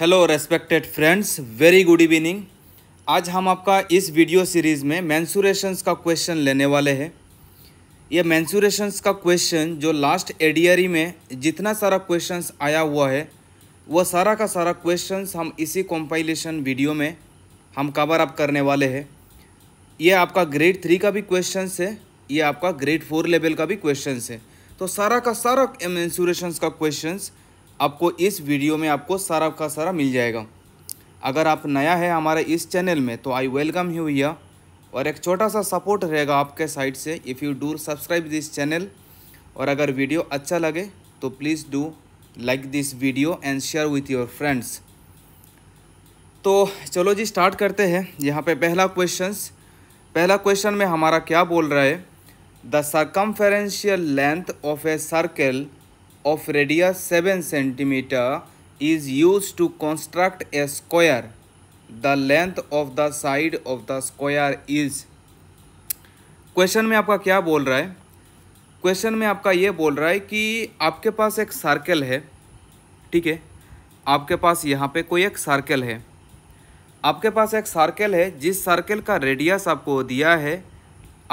Hello respected friends very good evening आज हम आपका इस वीडियो सीरीज़ में मैंसूरेशन्स का क्वेश्चन लेने वाले हैं ये मैंसूरेशन्स का क्वेश्चन जो लास्ट एडियरी e में जितना सारा क्वेश्चंस आया हुआ है वो सारा का सारा क्वेश्चंस हम इसी कॉम्पाइलेशन वीडियो में हम कवर अप करने वाले हैं ये आपका ग्रेड थ्री का भी क्वेश्चन है ये आपका ग्रेड फोर लेवल का भी क्वेश्चन है तो सारा का सारा मैंसूरेशंस का क्वेश्चंस आपको इस वीडियो में आपको सारा का सारा मिल जाएगा अगर आप नया है हमारे इस चैनल में तो आई वेलकम यू या और एक छोटा सा सपोर्ट रहेगा आपके साइड से if you do subscribe this channel और अगर वीडियो अच्छा लगे तो please do like this video and share with your friends तो चलो जी स्टार्ट करते हैं यहाँ पे पहला क्वेश्चंस पहला क्वेश्चन में हमारा क्या बोल रहा है the circumferential length of a circle of radius 7 centimetre is used to construct a square. The length of the side of the square is question में आपका क्या बोल रहा है क्वेश्चन में आपका ये बोल रहा है कि आपके पास एक सर्कल है ठीक है आपके पास यहाँ पे कोई एक सर्कल है आपके पास एक सर्कल है जिस सर्कल का रेडियस आपको दिया है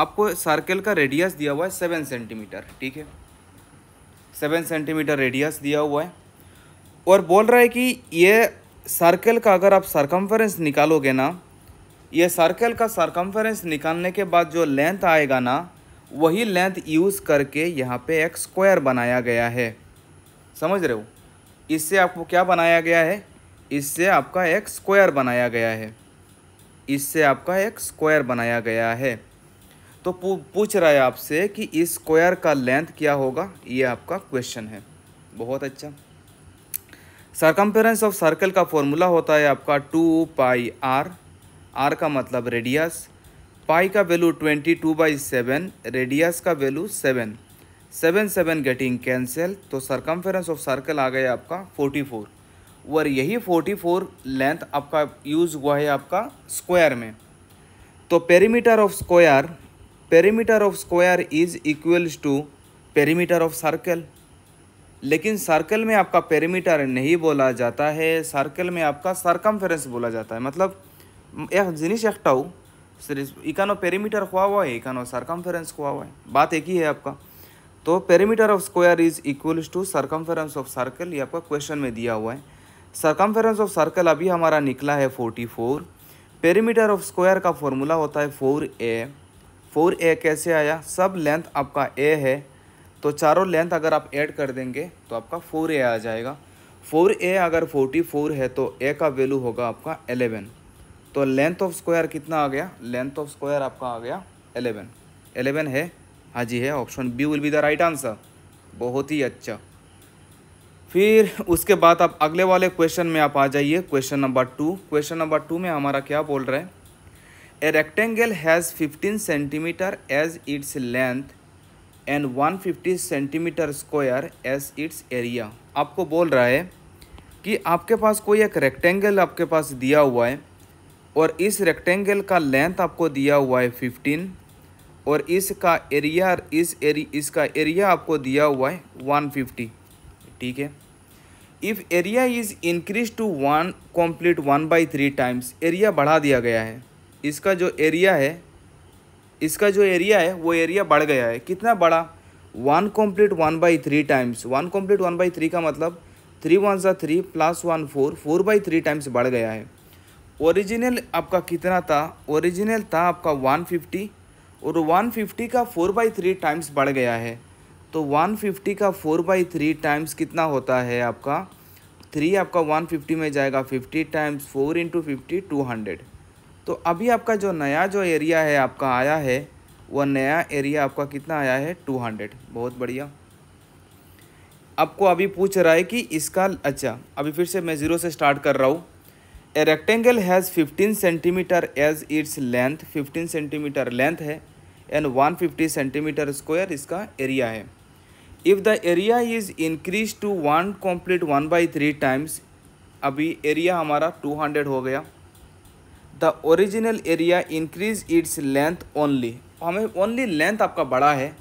आपको सर्कल का रेडियस दिया हुआ है सेवन सेंटीमीटर ठीक है सेवन सेंटीमीटर रेडियस दिया हुआ है और बोल रहा है कि ये सर्कल का अगर आप सरकमफेरेंस निकालोगे ना ये सर्कल का सरकमफेरेंस निकालने के बाद जो लेंथ आएगा ना वही लेंथ यूज़ करके यहाँ पे एक स्क्वायर बनाया गया है समझ रहे हो इससे आपको क्या बनाया गया है इससे आपका एक स्क्वायर बनाया गया है इससे आपका एक स्क्वायर बनाया गया है तो पूछ रहा है आपसे कि इस स्क्वायर का लेंथ क्या होगा ये आपका क्वेश्चन है बहुत अच्छा सरकमफेरेंस ऑफ सर्कल का फॉर्मूला होता है आपका टू पाई आर आर का मतलब रेडियस पाई का value twenty two by seven radius का value seven seven seven getting cancel तो सरकमफेरेंस ऑफ सर्कल आ गया आपका फोर्टी फोर और यही फोर्टी फोर लेंथ आपका यूज़ हुआ है आपका स्क्वायर में तो perimeter of square perimeter of square is equals to perimeter of circle लेकिन सर्कल में आपका पेरीमीटर नहीं बोला जाता है सर्कल में आपका सरकमफेरेंस बोला जाता है मतलब एक जिनिस एकटाऊ सिर्फ इकानो पेरीमीटर हुआ हुआ है इकानो सरकमफेरेंस हुआ हुआ है बात एक ही है आपका तो perimeter of square is equals to circumference of circle ये आपका क्वेश्चन में दिया हुआ है सरकमफेरेंस ऑफ सर्कल अभी हमारा निकला है forty four perimeter of square का फॉर्मूला होता है फोर ए फोर ए कैसे आया सब लेंथ आपका ए है तो चारों लेंथ अगर आप ऐड कर देंगे तो आपका फोर ए आ जाएगा फोर ए अगर फोर्टी फोर है तो ए का वैल्यू होगा आपका एलेवन तो लेंथ ऑफ स्क्वायर कितना आ गया लेंथ ऑफ स्क्वायर आपका आ गया एलेवन एलेवन है हाँ जी है option B will be the right answer बहुत ही अच्छा फिर उसके बाद आप अगले वाले क्वेश्चन में आप आ जाइए question number two question number two में हमारा क्या बोल रहा है A rectangle has 15 as as its length and 150 centimetre square as its area आपको बोल रहा है कि आपके पास कोई एक रेक्टेंगल आपके पास दिया हुआ है और इस रेक्टेंगल का लेंथ आपको दिया हुआ है फिफ्टीन और इसका एरिया इस एरी इसका एरिया आपको दिया हुआ है वन फिफ्टी ठीक है if area is increase to one complete one by three times area बढ़ा दिया गया है इसका जो एरिया है इसका जो एरिया है वो एरिया बढ़ गया है कितना बड़ा one complete one by three times one complete one by three का मतलब थ्री वन सा three plus one four four by three times बढ़ गया है ओरिजिनल आपका कितना था ओरिजिनल था आपका वन फिफ्टी और वन फिफ्टी का फोर बाई थ्री टाइम्स बढ़ गया है तो वन फिफ्टी का फोर बाई थ्री टाइम्स कितना होता है आपका थ्री आपका वन फिफ्टी में जाएगा fifty times four into fifty two hundred तो अभी आपका जो नया जो एरिया है आपका आया है वह नया एरिया आपका कितना आया है 200 बहुत बढ़िया आपको अभी पूछ रहा है कि इसका अच्छा अभी फिर से मैं ज़ीरो से स्टार्ट कर रहा हूँ a rectangle has fifteen centimetre as its length fifteen centimetre length है and one fifty centimetre square इसका एरिया है if the area is increase to one complete one by three times अभी area हमारा two hundred हो गया the original area increase its length only तो हमें only length आपका बड़ा है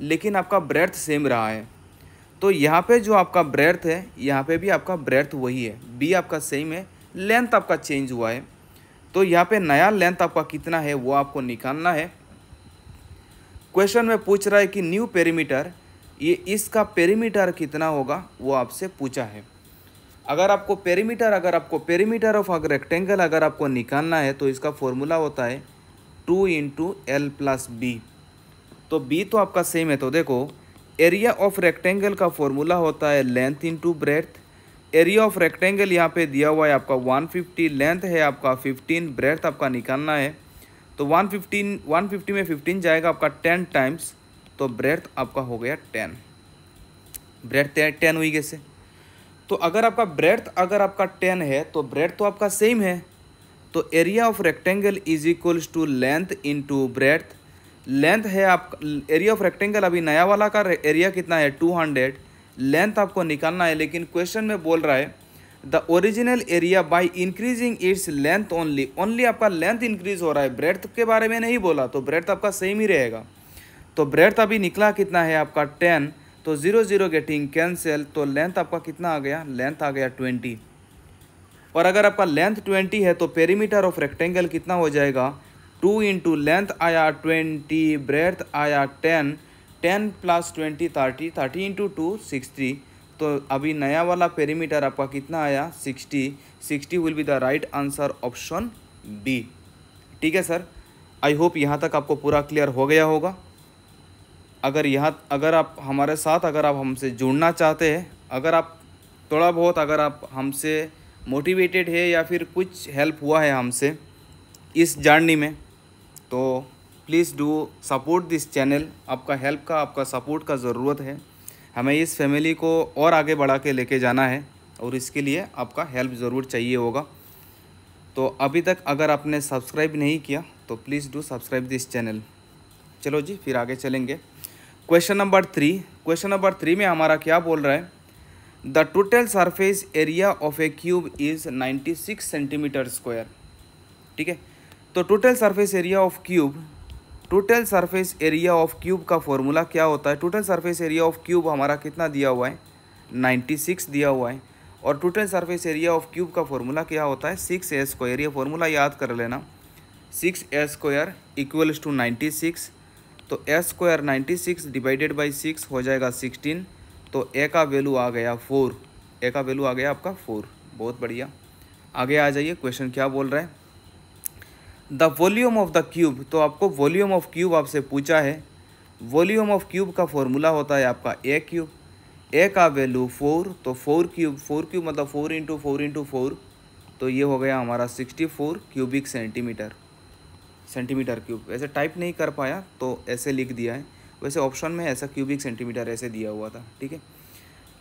लेकिन आपका ब्रेथ सेम रहा है तो यहाँ पे जो आपका ब्रेथ है यहाँ पे भी आपका ब्रेथ वही है बी आपका सेम है लेंथ आपका चेंज हुआ है तो यहाँ पे नया लेंथ आपका कितना है वो आपको निकालना है क्वेश्चन में पूछ रहा है कि न्यू पेरीमीटर ये इसका पेरीमीटर कितना होगा वो आपसे पूछा है अगर आपको पेरीमीटर अगर आपको पेरीमीटर ऑफ अगर रेक्टेंगल अगर आपको निकालना है तो इसका फॉर्मूला होता है two into L plus B तो बी तो आपका सेम है तो देखो एरिया ऑफ रेक्टेंगल का फॉर्मूला होता है length into breadth area of rectangle यहाँ पे दिया हुआ है आपका 150 लेंथ है आपका 15 ब्रेथ आपका निकालना है तो 115 150 में 15 जाएगा आपका 10 टाइम्स तो ब्रेथ आपका हो गया 10 ब्रेथ 10 हुई कैसे तो अगर आपका ब्रेथ अगर आपका टेन है तो ब्रेथ तो आपका सेम है तो area of rectangle is equals to length into breadth length है आप एरिया ऑफ रेक्टेंगल अभी नया वाला का एरिया कितना है टू हंड्रेड लेंथ आपको निकालना है लेकिन क्वेश्चन में बोल रहा है the original area by increasing its length only only आपका लेंथ इंक्रीज हो रहा है ब्रेथ के बारे में नहीं बोला तो ब्रेथ आपका सेम ही रहेगा तो ब्रेथ अभी निकला कितना है आपका टेन तो ज़ीरो ज़ीरो गेटिंग कैंसिल तो लेंथ आपका कितना आ गया लेंथ आ गया ट्वेंटी और अगर आपका लेंथ ट्वेंटी है तो पेरीमीटर ऑफ रेक्टेंगल कितना हो जाएगा टू इंटू लेंथ आया ट्वेंटी ब्रेथ आया ten ten plus twenty thirty thirty into two sixty तो अभी नया वाला पेरीमीटर आपका कितना आया sixty sixty will be the right answer option B ठीक है सर आई होप यहाँ तक आपको पूरा क्लियर हो गया होगा अगर यहाँ अगर आप हमारे साथ अगर आप हमसे जुड़ना चाहते हैं अगर आप थोड़ा बहुत अगर आप हमसे मोटिवेटेड है या फिर कुछ हेल्प हुआ है हमसे इस जर्नी में तो please do support this channel आपका हेल्प का आपका सपोर्ट का ज़रूरत है हमें इस फैमिली को और आगे बढ़ा के लेके जाना है और इसके लिए आपका हेल्प ज़रूर चाहिए होगा तो अभी तक अगर आपने सब्सक्राइब नहीं किया तो please do subscribe this channel चलो जी फिर आगे चलेंगे question number three question number three में हमारा क्या बोल रहा है the total surface area of a cube is 96 centimetre square ठीक है तो total surface area of cube total surface area of cube का फॉर्मूला क्या होता है total surface area of cube हमारा कितना दिया हुआ है 96 दिया हुआ है और total surface area of cube का फॉर्मूला क्या होता है सिक्स ए स्क्वायर ये फॉर्मूला याद कर लेना six A square equals to ninety six तो A square ninety six divided by six हो जाएगा सिक्सटीन तो ए का वैल्यू आ गया फोर ए का वैल्यू आ गया आपका फोर बहुत बढ़िया आगे आ जाइए क्वेश्चन क्या बोल रहा है the volume of the cube तो आपको वॉल्यूम ऑफ क्यूब आपसे पूछा है वॉल्यूम ऑफ क्यूब का फॉर्मूला होता है आपका ए क्यूब ए का वैल्यू फोर तो फोर क्यूब फोर क्यूब मतलब four into four into four तो ये हो गया हमारा sixty four cubic centimetre centimetre cube ऐसे टाइप नहीं कर पाया तो ऐसे लिख दिया है वैसे ऑप्शन में ऐसा क्यूबिक सेंटीमीटर ऐसे दिया हुआ था ठीक है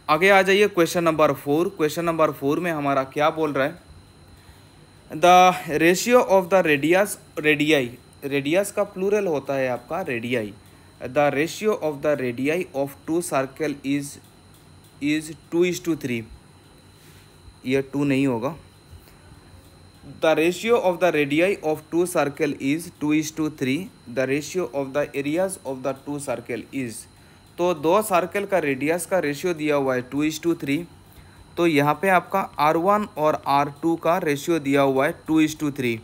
आगे आ जाइए question number four question number four में हमारा क्या बोल रहा है the ratio of the radius radii radius का प्लूरल होता है आपका radii the ratio of the radii of two circle is is two is two three यह टू नहीं होगा the ratio of the radii of two circle is 2 is to 3 the ratio of the areas of the two circle is तो दो circle का radius का ratio दिया हुआ है टू इज टू थ्री तो यहाँ पे आपका आर वन और आर टू का रेशियो दिया हुआ है टू इज टू थ्री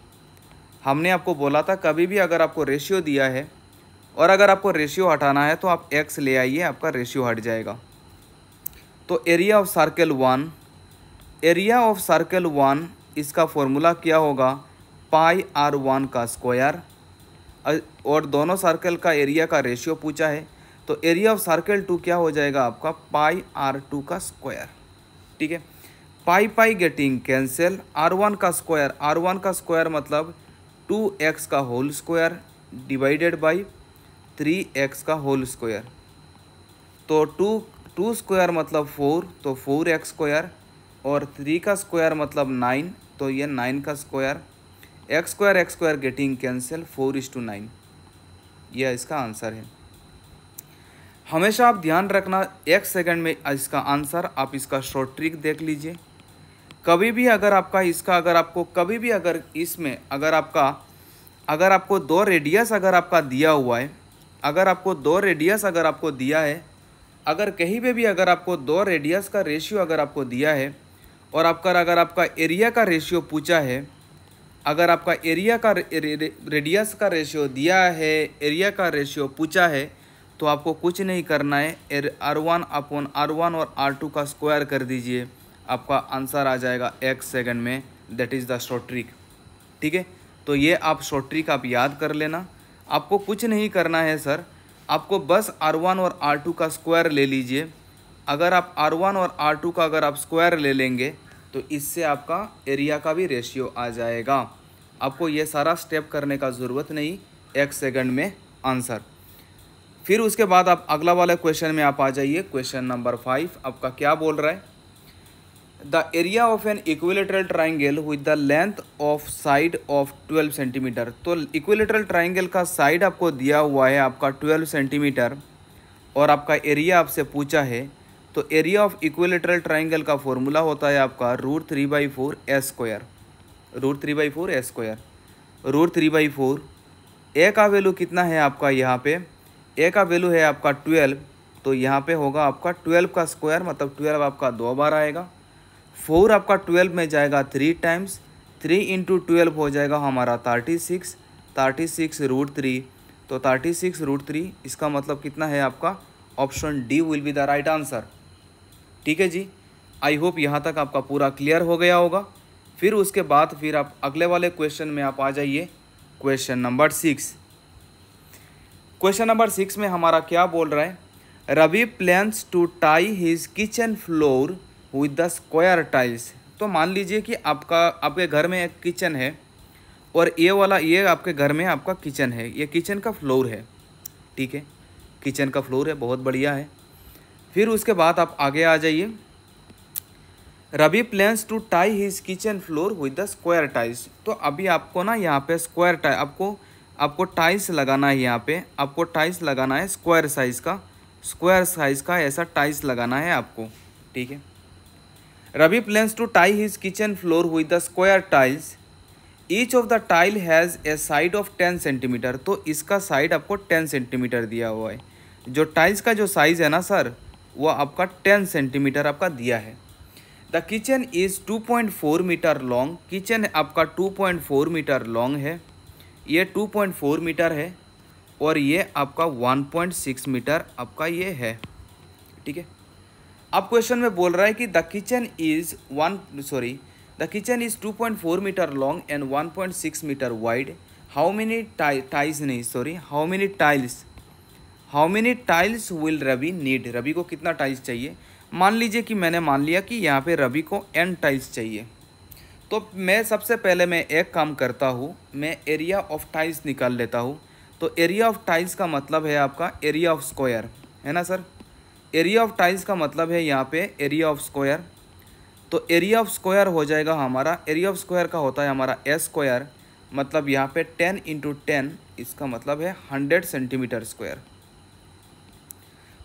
हमने आपको बोला था कभी भी अगर आपको रेशियो दिया है और अगर आपको रेशियो हटाना है तो आप एक्स ले आइए आपका रेशियो हट जाएगा तो area of circle one area of circle one इसका फॉर्मूला क्या होगा पाई आर वन का स्क्वायर और दोनों सर्कल का एरिया का रेशियो पूछा है तो एरिया ऑफ सर्कल टू क्या हो जाएगा आपका पाई आर टू का स्क्वायर ठीक है pi pi getting cancel R one का स्क्वायर आर वन का स्क्वायर मतलब टू एक्स का whole square divided by three X का होल स्क्वायर तो टू टू स्क्वायर मतलब फोर तो फोर एक्स स्क्वायर और थ्री का स्क्वायर मतलब नाइन तो ये नाइन का square X square X square getting cancel four is to nine यह इसका आंसर है हमेशा आप ध्यान रखना एक सेकंड में इसका आंसर आप इसका शॉर्ट ट्रिक देख लीजिए कभी भी अगर आपका इसका अगर आपको कभी भी अगर इसमें अगर आपका अगर आपको दो रेडियस अगर आपका दिया हुआ है अगर आपको दो रेडियस अगर आपको दिया है अगर कहीं पे भी अगर आपको दो रेडियस का रेशियो अगर आपको दिया है और आपका अगर आपका एरिया का रेशियो पूछा है अगर आपका एरिया का रेडियस का रेशियो दिया है एरिया का रेशियो पूछा है तो आपको कुछ नहीं करना है R one upon R one और आर टू का स्क्वायर कर दीजिए आपका आंसर आ जाएगा एक सेकंड में that is the short trick ठीक है तो ये आप शॉर्ट ट्रिक आप याद कर लेना आपको कुछ नहीं करना है सर आपको बस आर वन और आर टू का स्क्वायर ले लीजिए अगर आप आर वन और आर टू का अगर आप स्क्वायर ले लेंगे तो इससे आपका एरिया का भी रेशियो आ जाएगा आपको ये सारा स्टेप करने का ज़रूरत नहीं एक सेकंड में आंसर फिर उसके बाद आप अगला वाला क्वेश्चन में आप आ जाइए क्वेश्चन नंबर फाइव आपका क्या बोल रहा है the area of an equilateral triangle with the length of side of twelve centimetre तो इक्विलेटरल ट्राइंगल का साइड आपको दिया हुआ है आपका ट्वेल्व सेंटीमीटर और आपका एरिया आपसे पूछा है तो एरिया ऑफ इक्वेलेटरल ट्राइंगल का फॉर्मूला होता है आपका root three by four S square root three by four S square root three by four A का वैल्यू कितना है आपका यहाँ पे ए का वैल्यू है आपका ट्वेल्व तो यहाँ पे होगा आपका ट्वेल्व का स्क्वायर मतलब ट्वेल्व आपका दो बार आएगा फोर आपका ट्वेल्व में जाएगा three times three into twelve हो जाएगा हमारा thirty six thirty six root three तो थर्टी सिक्स रूट थ्री इसका मतलब कितना है आपका option D will be the right answer ठीक है जी आई होप यहाँ तक आपका पूरा क्लियर हो गया होगा फिर उसके बाद फिर आप अगले वाले क्वेश्चन में आप आ जाइए question number six question number six में हमारा क्या बोल रहा है Ravi plans to tie his kitchen floor with the square tiles तो मान लीजिए कि आपका आपके घर में एक किचन है और ये वाला ये आपके घर में आपका किचन है ये किचन का फ्लोर है ठीक है किचन का फ्लोर है बहुत बढ़िया है फिर उसके बाद आप आगे आ जाइए Ravi plans to tie his kitchen floor with the square tiles तो अभी आपको ना यहाँ पे स्क्वायर टाइ आपको आपको टाइल्स लगाना है यहाँ पे आपको टाइल्स लगाना है स्क्वायर साइज़ का स्क्वायर साइज़ का ऐसा टाइल्स लगाना है आपको ठीक है Ravi plans to tie his kitchen floor with the square tiles each of the tile has a side of ten centimetre तो इसका साइड आपको टेन सेंटीमीटर दिया हुआ है जो टाइल्स का जो साइज़ है ना सर वह आपका टेन सेंटीमीटर आपका दिया है the kitchen is 2.4 metre long kitchen आपका 2.4 मीटर लॉन्ग है ये 2.4 मीटर है और ये आपका 1.6 मीटर आपका ये है ठीक है अब क्वेश्चन में बोल रहा है कि the kitchen is one sorry the kitchen is 2.4 metre long and 1.6 metre wide how many tiles नहीं sorry how many tiles how many tiles will Ravi need Ravi को कितना टाइल्स चाहिए मान लीजिए कि मैंने मान लिया कि यहाँ पे रवि को एन टाइल्स चाहिए तो मैं सबसे पहले मैं एक काम करता हूँ मैं एरिया ऑफ टाइल्स निकाल लेता हूँ तो एरिया ऑफ टाइल्स का मतलब है आपका एरिया ऑफ स्क्वायर है ना सर एरिया ऑफ टाइल्स का मतलब है यहाँ पे एरिया ऑफ स्क्वायर तो एरिया ऑफ स्क्वायर हो जाएगा हमारा एरिया ऑफ स्क्वायर का होता है हमारा एस स्क्वायर मतलब यहाँ पे टेन इंटू टेन इसका मतलब है हंड्रेड सेंटीमीटर स्क्वायर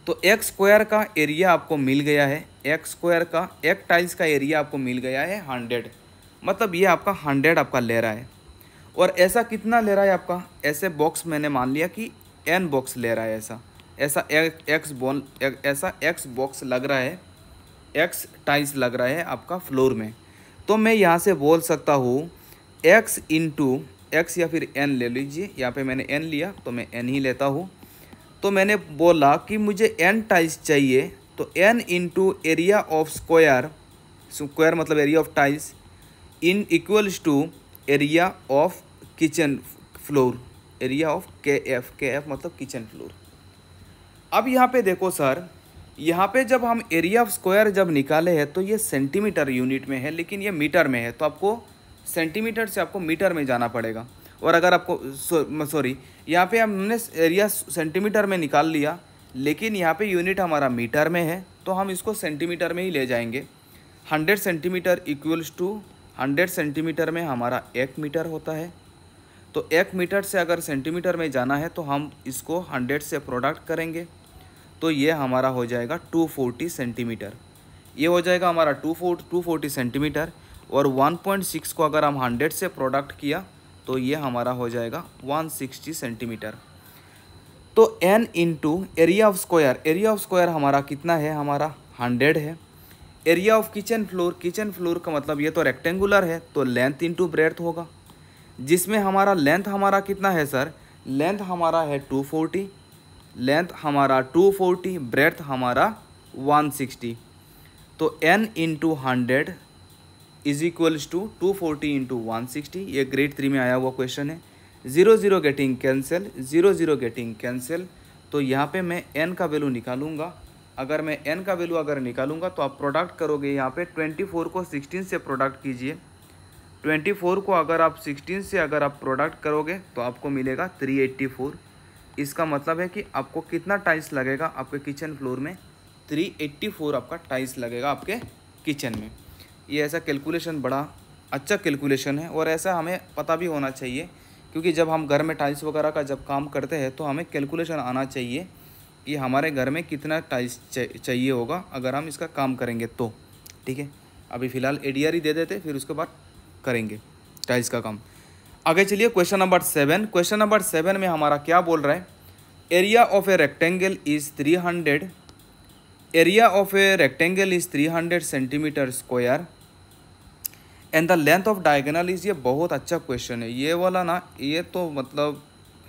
तो एक स्क्वायर का एरिया आपको मिल गया है एक स्क्वायर का एक टाइल्स का एरिया आपको मिल गया है हंड्रेड मतलब ये आपका हंड्रेड आपका ले रहा है और ऐसा कितना ले रहा है आपका ऐसे बॉक्स मैंने मान लिया कि एन बॉक्स ले रहा है ऐसा ऐसा एक्स बॉल ऐसा एक्स बॉक्स लग रहा है एक्स टाइल्स लग रहा है आपका फ्लोर में तो मैं यहाँ से बोल सकता हूँ एक्स इंटू एक्स या फिर एन ले लीजिए यहाँ पे मैंने एन लिया तो मैं एन ही लेता हूँ तो मैंने बोला कि मुझे एन टाइल्स चाहिए तो N into area of square square मतलब area of tiles in equals to area of kitchen floor area of K F K F मतलब किचन फ्लोर अब यहाँ पे देखो सर यहाँ पे जब हम एरिया ऑफ स्क्वायर जब निकाले हैं तो ये सेंटीमीटर यूनिट में है लेकिन ये मीटर में है तो आपको सेंटीमीटर से आपको मीटर में जाना पड़ेगा और अगर आपको सॉरी यहाँ पे हमने एरिया सेंटीमीटर में निकाल लिया लेकिन यहाँ पे यूनिट हमारा मीटर में है तो हम इसको सेंटीमीटर में ही ले जाएंगे hundred centimetre equals to hundred centimetre में हमारा एक मीटर होता है तो एक मीटर से अगर सेंटीमीटर में जाना है तो हम इसको हंड्रेड से प्रोडक्ट करेंगे तो ये हमारा हो जाएगा टू फोर्टी सेंटीमीटर ये हो जाएगा हमारा two four two forty centimetre और वन पॉइंट सिक्स को अगर हम हंड्रेड से प्रोडक्ट किया तो ये हमारा हो जाएगा 160 सेंटीमीटर तो n into area of square area of square हमारा कितना है हमारा 100 है area of kitchen floor kitchen floor का मतलब ये तो रेक्टेंगुलर है तो लेंथ इंटू ब्रेथ होगा जिसमें हमारा लेंथ हमारा कितना है सर लेंथ हमारा है 240 लेंथ हमारा 240 ब्रेथ हमारा 160 तो n into hundred is equals to two forty into one sixty ये ग्रेड थ्री में आया हुआ क्वेश्चन है zero zero getting cancel zero zero getting cancel तो यहाँ पे मैं एन का वैल्यू निकालूंगा अगर मैं एन का वैल्यू अगर निकालूंगा तो आप प्रोडक्ट करोगे यहाँ पे ट्वेंटी फोर को सिक्सटीन से प्रोडक्ट कीजिए ट्वेंटी फोर को अगर आप सिक्सटीन से अगर आप प्रोडक्ट करोगे तो आपको मिलेगा थ्री एट्टी फोर इसका मतलब है कि आपको कितना टाइल्स लगेगा आपके किचन फ्लोर में थ्री एट्टी फोर आपका टाइल्स लगेगा आपके किचन में ये ऐसा कैलकुलेशन बड़ा अच्छा कैलकुलेशन है और ऐसा हमें पता भी होना चाहिए क्योंकि जब हम घर में टाइल्स वगैरह का जब काम करते हैं तो हमें कैलकुलेशन आना चाहिए कि हमारे घर में कितना टाइल्स चाहिए होगा अगर हम इसका काम करेंगे तो ठीक है अभी फ़िलहाल एडीआर ही दे देते फिर उसके बाद करेंगे टाइल्स का काम आगे चलिए question number seven question number seven में हमारा क्या बोल रहा है area of a rectangle is three hundred area of a rectangle is three hundred centimetre square and the length of diagonal is ये बहुत अच्छा क्वेश्चन है ये वाला ना ये तो मतलब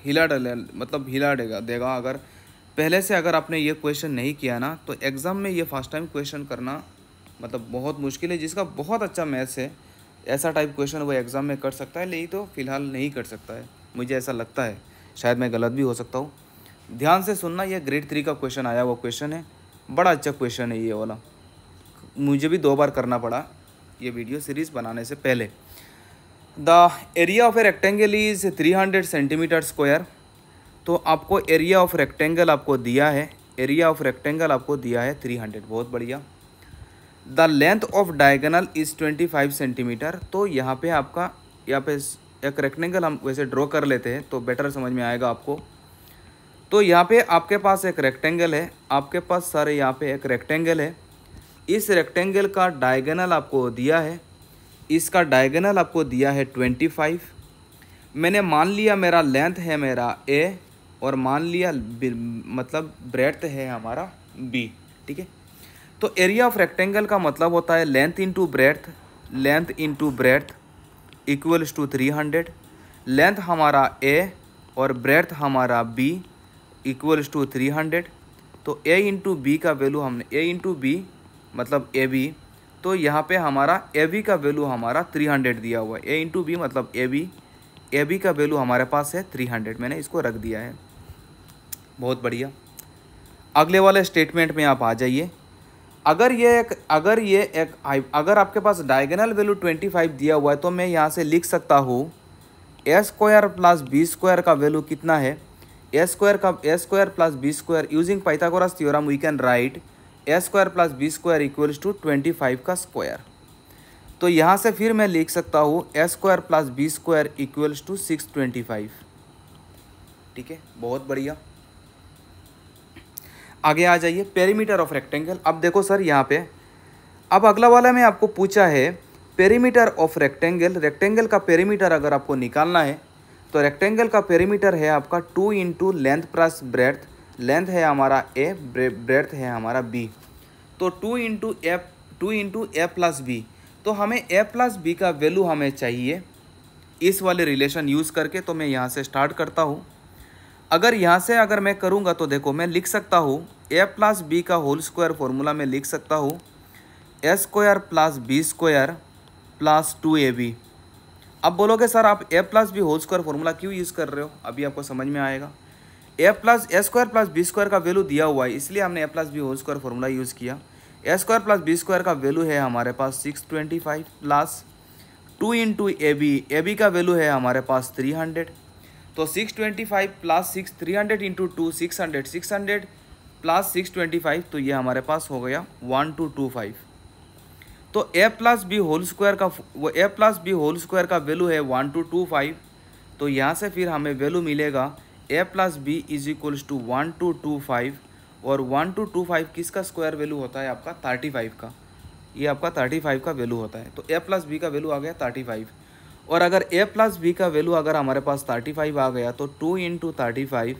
हिला डले मतलब हिला डेगा देगा अगर पहले से अगर आपने ये क्वेश्चन नहीं किया ना तो एग्ज़ाम में ये फर्स्ट टाइम क्वेश्चन करना मतलब बहुत मुश्किल है जिसका बहुत अच्छा मैथ्स है ऐसा टाइप क्वेश्चन वो एग्ज़ाम में कर सकता है लेकिन तो फ़िलहाल नहीं कर सकता है मुझे ऐसा लगता है शायद मैं गलत भी हो सकता हूँ ध्यान से सुनना यह ग्रेड थ्री का क्वेश्चन आया हुआ क्वेश्चन है बड़ा अच्छा क्वेश्चन है ये वाला मुझे भी दो बार करना पड़ा ये वीडियो सीरीज़ बनाने से पहले the area of a rectangle is 300 centimetre square तो आपको एरिया ऑफ रेक्टेंगल आपको दिया है एरिया ऑफ रेक्टेंगल आपको दिया है 300 बहुत बढ़िया the length of diagonal is 25 centimetre तो यहाँ पे आपका यहाँ पे एक रेक्टेंगल हम वैसे ड्रॉ कर लेते हैं तो बेटर समझ में आएगा आपको तो यहाँ पे आपके पास एक रेक्टेंगल है आपके पास सर यहाँ पे एक रेक्टेंगल है इस रेक्टेंगल का डायगनल आपको दिया है इसका डायगनल आपको दिया है ट्वेंटी फाइव मैंने मान लिया मेरा लेंथ है मेरा ए और मान लिया मतलब ब्रेथ है हमारा बी ठीक है तो एरिया ऑफ रेक्टेंगल का मतलब होता है length into breadth length into breadth equals to three hundred length हमारा ए और ब्रेथ हमारा B equals to three hundred तो ए इंटू बी का वैल्यू हमने ए इंटू बी मतलब ए बी तो यहाँ पे हमारा ए बी का वैल्यू हमारा थ्री हंड्रेड दिया हुआ है ए इंटू बी मतलब ए बी ए बी का वैल्यू हमारे पास है थ्री हंड्रेड मैंने इसको रख दिया है बहुत बढ़िया अगले वाले स्टेटमेंट में आप आ जाइए अगर ये एक अगर ये एक अगर आपके पास डायगनल वैल्यू ट्वेंटी फाइव दिया हुआ है तो मैं यहाँ से लिख सकता हूँ A square plus B square का वैल्यू कितना है ए स्क्वायर का A square plus B square using Pythagoras theorem we can write A square plus B square equals to twenty five का स्क्वायर तो यहाँ से फिर मैं लिख सकता हूँ A square plus B square equals to six twenty five ठीक है बहुत बढ़िया आगे आ जाइए पेरीमीटर ऑफ रेक्टेंगल अब देखो सर यहाँ पे अब अगला वाला मैं आपको पूछा है पेरीमीटर ऑफ रेक्टेंगल रेक्टेंगल का पेरीमीटर अगर आपको निकालना है तो रेक्टेंगल का पेरीमीटर है आपका two into length plus breadth length है हमारा ए ब्रेथ है हमारा बी तो two into F two into A plus B तो हमें ए प्लस बी का वैल्यू हमें चाहिए इस वाले रिलेशन यूज़ करके तो मैं यहाँ से स्टार्ट करता हूँ अगर यहाँ से अगर मैं करूँगा तो देखो मैं लिख सकता हूँ ए प्लस बी का होल स्क्वायर फॉर्मूला में लिख सकता हूँ A square plus B square plus two A B अब बोलोगे सर आप A plus B whole square formula क्यों यूज़ कर रहे हो अभी आपको समझ में आएगा A plus A square plus B square का वैल्यू दिया हुआ है इसलिए हमने A plus B whole square formula use किया A square plus B square का वैल्यू है हमारे पास six twenty five plus two into A B A B का वैल्यू है हमारे पास थ्री हंड्रेड तो six twenty five plus six three hundred into two six hundred six hundred plus six twenty five तो ये हमारे पास हो गया वन टू टू फाइव तो A plus B whole square का वो A plus B whole square का value है वन टू टू फाइव तो यहाँ से फिर हमें वैल्यू मिलेगा A plus B is equals to one two two five और वन टू टू फाइव किसका स्क्वायर वैल्यू होता है आपका थर्टी फाइव का ये आपका थर्टी फाइव का वैल्यू होता है तो ए प्लस बी का वैल्यू आ गया थर्टी फाइव और अगर ए प्लस बी का वैल्यू अगर हमारे पास थर्टी फाइव आ गया तो टू इंटू थर्टी फाइव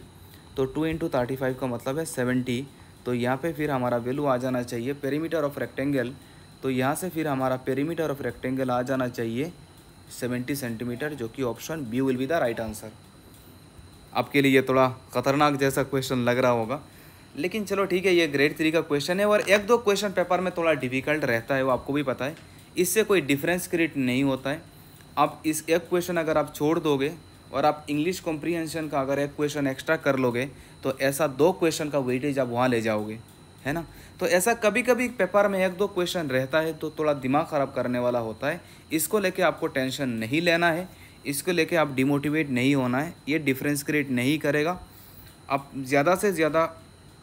तो टू इंटू थर्टी फाइव का मतलब है सेवेंटी तो यहाँ पे फिर हमारा वैल्यू आ जाना चाहिए पेरीमीटर ऑफ रेक्टेंगल तो यहाँ से फिर हमारा पेरीमीटर ऑफ रेक्टेंगल आ जाना चाहिए सेवेंटी सेंटीमीटर जो कि option B will be the right answer आपके लिए ये थोड़ा खतरनाक जैसा क्वेश्चन लग रहा होगा लेकिन चलो ठीक है ये ग्रेड थ्री का क्वेश्चन है और एक दो क्वेश्चन पेपर में थोड़ा डिफिकल्ट रहता है वो आपको भी पता है इससे कोई डिफरेंस क्रिएट नहीं होता है आप इस एक क्वेश्चन अगर आप छोड़ दोगे और आप इंग्लिश कॉम्प्रीहेंशन का अगर एक क्वेश्चन एक्स्ट्रा कर लोगे तो ऐसा दो क्वेश्चन का वेटेज आप वहाँ ले जाओगे है ना तो ऐसा कभी कभी पेपर में एक दो क्वेश्चन रहता है तो थोड़ा दिमाग ख़राब करने वाला होता है इसको लेके आपको टेंशन नहीं लेना है इसको लेके आप डिमोटिवेट नहीं होना है ये डिफरेंस क्रिएट नहीं करेगा आप ज़्यादा से ज़्यादा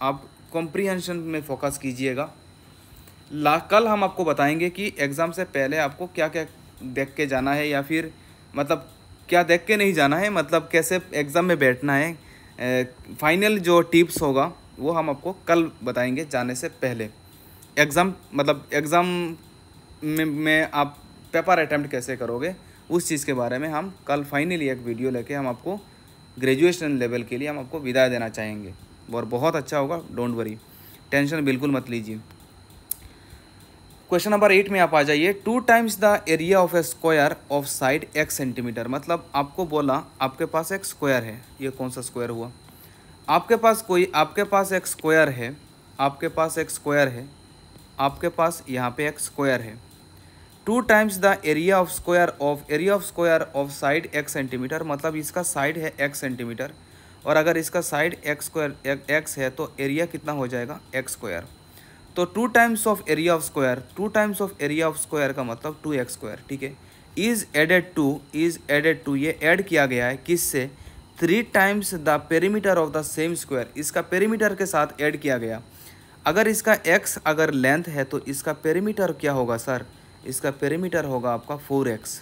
आप कॉम्प्रीहेंशन में फोकस कीजिएगा ला कल हम आपको बताएंगे कि एग्ज़ाम से पहले आपको क्या क्या देख के जाना है या फिर मतलब क्या देख के नहीं जाना है मतलब कैसे एग्ज़ाम में बैठना है फाइनल जो टिप्स होगा वो हम आपको कल बताएंगे जाने से पहले एग्ज़ाम मतलब एग्ज़ाम में, में आप पेपर अटैम्प्ट कैसे करोगे उस चीज़ के बारे में हम कल फाइनली एक वीडियो लेके हम आपको ग्रेजुएशन लेवल के लिए हम आपको विदाई देना चाहेंगे और बहुत अच्छा होगा डोंट वरी टेंशन बिल्कुल मत लीजिए क्वेश्चन नंबर एट में आप आ जाइए two times the area of a square of side एक सेंटीमीटर मतलब आपको बोला आपके पास एक स्क्वायर है ये कौन सा स्क्वायर हुआ आपके पास कोई आपके पास एक स्क्वायर है आपके पास एक स्क्वायर है आपके पास यहाँ पे एक स्क्वायर है two times the area of square of area of square of side X centimetre मतलब इसका साइड है एक्स सेंटीमीटर और अगर इसका साइड एक्स स्क्वायर एक्स है तो एरिया कितना हो जाएगा एक्स स्क्वायर तो two times of area of square two times of area of square का मतलब टू एक्स स्क्वायर ठीक है is added to is added to ये एड किया गया है किस से three times the perimeter of the same square इसका पेरीमीटर के साथ ऐड किया गया अगर इसका एक्स अगर लेंथ है तो इसका पेरीमीटर क्या होगा सर इसका पेरीमीटर होगा आपका फोर एक्स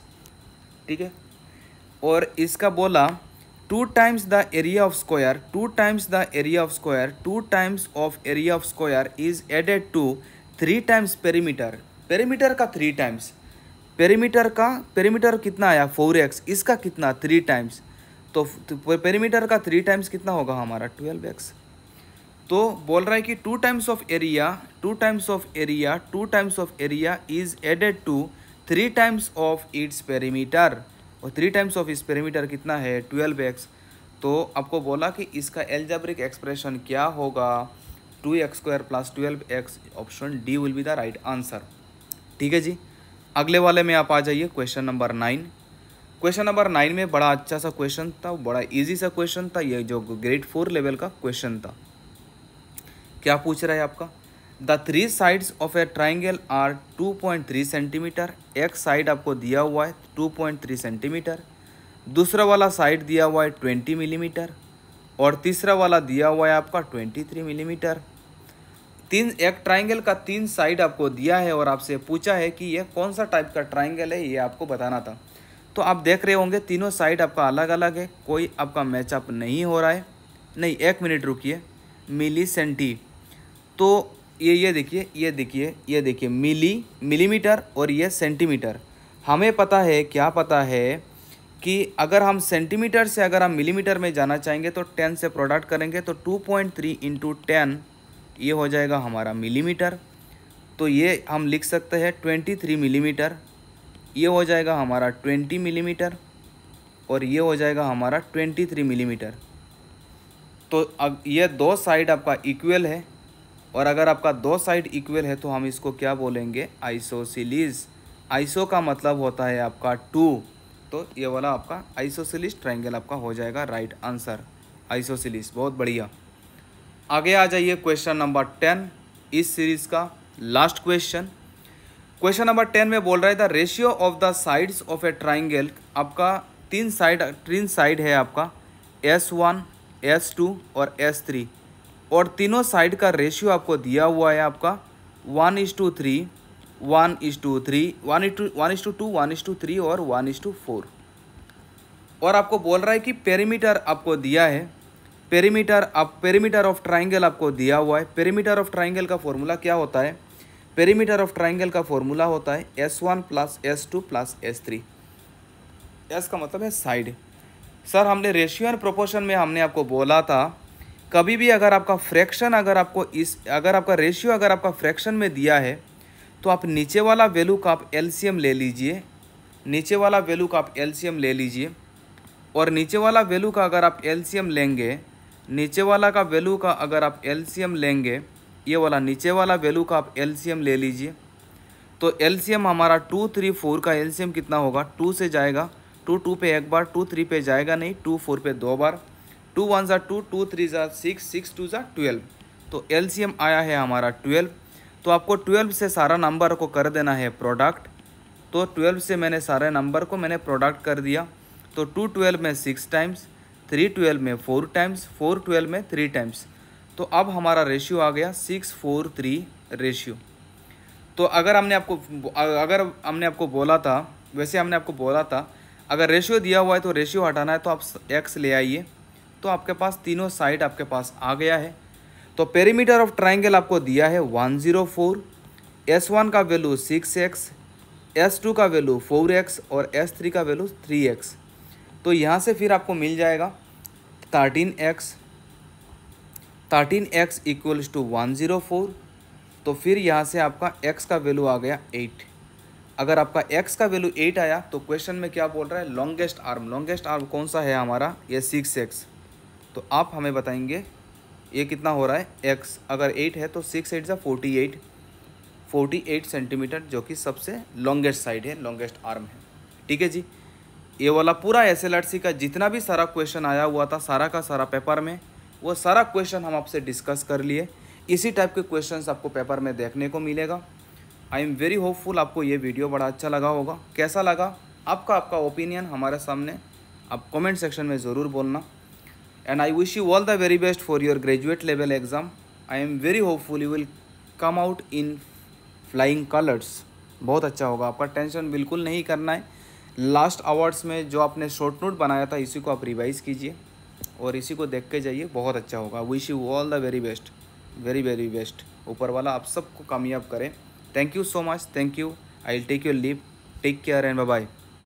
ठीक है और इसका बोला two times the area of square two times the area of square two times of area of square is added to three times perimeter perimeter का थ्री टाइम्स पेरीमीटर का perimeter कितना आया four x इसका कितना three times तो perimeter तो का three times कितना होगा हमारा ट्वेल्व एक्स तो बोल रहा है कि two times of area two times of area two times of area is added to three times of its perimeter और थ्री टाइम्स ऑफ इस पेरीमीटर कितना है ट्वेल्व एक्स तो आपको बोला कि इसका एल्जाब्रिक एक्सप्रेशन क्या होगा two X square plus twelve X option D will be the right answer ठीक है जी अगले वाले में आप आ जाइए question number nine question number nine में बड़ा अच्छा सा क्वेश्चन था बड़ा इजी सा क्वेश्चन था ये जो ग्रेड फोर लेवल का क्वेश्चन था क्या पूछ रहा है आपका the three sides of a triangle are 2.3 centimetre एक साइड आपको दिया हुआ है 2.3 सेंटीमीटर दूसरा वाला साइड दिया हुआ है 20 मिलीमीटर mm, और तीसरा वाला दिया हुआ है आपका 23 मिलीमीटर mm. तीन एक ट्राइंगल का तीन साइड आपको दिया है और आपसे पूछा है कि यह कौन सा टाइप का ट्राइंगल है ये आपको बताना था तो आप देख रहे होंगे तीनों साइड आपका अलग अलग है कोई आपका मैचअप नहीं हो रहा है नहीं एक मिनट रुकिए मिली सेंटी तो ये ये देखिए ये देखिए ये देखिए मिली मिलीमीटर और ये सेंटीमीटर हमें पता है क्या पता है कि अगर हम सेंटीमीटर से अगर हम मिलीमीटर में जाना चाहेंगे तो टेन से प्रोडक्ट करेंगे तो two point three into ten ये हो जाएगा हमारा मिलीमीटर तो ये हम लिख सकते हैं ट्वेंटी थ्री मिलीमीटर ये हो जाएगा हमारा ट्वेंटी मिलीमीटर और ये हो जाएगा हमारा ट्वेंटी थ्री मिलीमीटर तो अब ये दो साइड आपका इक्वल है और अगर आपका दो साइड इक्वल है तो हम इसको क्या बोलेंगे आइसोसिलीज आइसो का मतलब होता है आपका टू तो ये वाला आपका आइसोसिलिस ट्राइंगल आपका हो जाएगा राइट आंसर आइसोसिलीज बहुत बढ़िया आगे आ जाइए क्वेश्चन नंबर टेन इस सीरीज़ का last question question number ten में बोल रहा है the ratio of the sides of a triangle आपका तीन साइड तीन साइड है आपका एस वन एस टू और एस थ्री और तीनों साइड का रेशियो आपको दिया हुआ है आपका one is two three one is two three one is two one is two two one is two three और वन इज टू फोर और आपको बोल रहा है कि पेरीमीटर आपको दिया है पेरीमीटर आप पेरीमीटर ऑफ ट्राइंगल आपको दिया हुआ है पेरीमीटर ऑफ ट्राइंगल का फॉर्मूला क्या होता है पेरीमीटर ऑफ ट्राइंगल का फॉर्मूला होता है S one plus S two plus S three S का मतलब है साइड सर हमने रेशियो एंड प्रोपोर्शन में हमने आपको बोला था कभी भी अगर आपका फ्रैक्शन अगर आपको इस अगर आपका रेशियो अगर आपका फ्रैक्शन में दिया है तो आप नीचे वाला वैल्यू का आप एलसीएम ले लीजिए नीचे वाला वैल्यू का आप एलसीएम ले लीजिए और नीचे वाला वैल्यू का अगर आप एलसीएम लेंगे नीचे वाला का वैल्यू का अगर आप एलसीएम लेंगे ये वाला नीचे वाला वैल्यू का आप एलसीएम ले लीजिए तो एलसीएम हमारा टू थ्री फोर का एलसीएम कितना होगा टू से जाएगा टू टू पे एक बार टू थ्री पे जाएगा नहीं टू फोर पे दो बार टू वन ज़ा टू टू थ्री ज़ा सिक्स सिक्स टू ज़ा ट्वेल्व तो एम आया है हमारा ट्वेल्व तो आपको ट्वेल्व से सारा नंबर को कर देना है प्रोडक्ट तो ट्वेल्व से मैंने सारे नंबर को मैंने प्रोडक्ट कर दिया तो टू ट्वेल्व में सिक्स टाइम्स थ्री ट्वेल्व में फोर टाइम्स फोर ट्वेल्व में थ्री टाइम्स तो अब हमारा रेशियो आ गया सिक्स फोर थ्री रेशियो तो अगर हमने आपको अगर हमने आपको बोला था वैसे हमने आपको बोला था अगर रेशियो दिया हुआ है तो रेशियो हटाना है तो आप एक्स ले आइए तो आपके पास तीनों साइड आपके पास आ गया है तो पेरीमीटर ऑफ ट्राइंगल आपको दिया है one zero four S one का value six X S two का वैल्यू फोर एक्स और एस थ्री का वैल्यू थ्री एक्स तो यहाँ से फिर आपको मिल जाएगा thirteen X thirteen X equals to one zero four तो फिर यहाँ से आपका x का वैल्यू आ गया एट अगर आपका x का वैल्यू एट आया तो क्वेश्चन में क्या बोल रहा है लॉन्गेस्ट आर्म लॉन्गेस्ट आर्म कौन सा है हमारा ये सिक्स एक्स तो आप हमें बताएंगे ये कितना हो रहा है एक्स अगर एट है तो सिक्स एट या forty eight forty eight centimetre जो कि सबसे लॉन्गेस्ट साइड है लॉन्गेस्ट आर्म है ठीक है जी ये वाला पूरा एस एल आर सी का जितना भी सारा क्वेश्चन आया हुआ था सारा का सारा पेपर में वो सारा क्वेश्चन हम आपसे डिस्कस कर लिए इसी टाइप के क्वेश्चन आपको पेपर में देखने को मिलेगा आई एम वेरी होपफुल आपको ये वीडियो बड़ा अच्छा लगा होगा कैसा लगा आपका आपका ओपिनियन हमारे सामने आप कमेंट सेक्शन में ज़रूर बोलना and I wish you all the very best for your graduate level exam. I am very hopeful you will come out in flying colors. बहुत अच्छा होगा आपका टेंशन बिल्कुल नहीं करना है लास्ट आवर्ड्स में जो आपने शॉर्ट नोट बनाया था इसी को आप रिवाइज कीजिए और इसी को देख के जाइए बहुत अच्छा होगा wish you all the very best very very best ऊपर वाला आप सबको कामयाब करें thank you so much thank you I take your leave take care and bye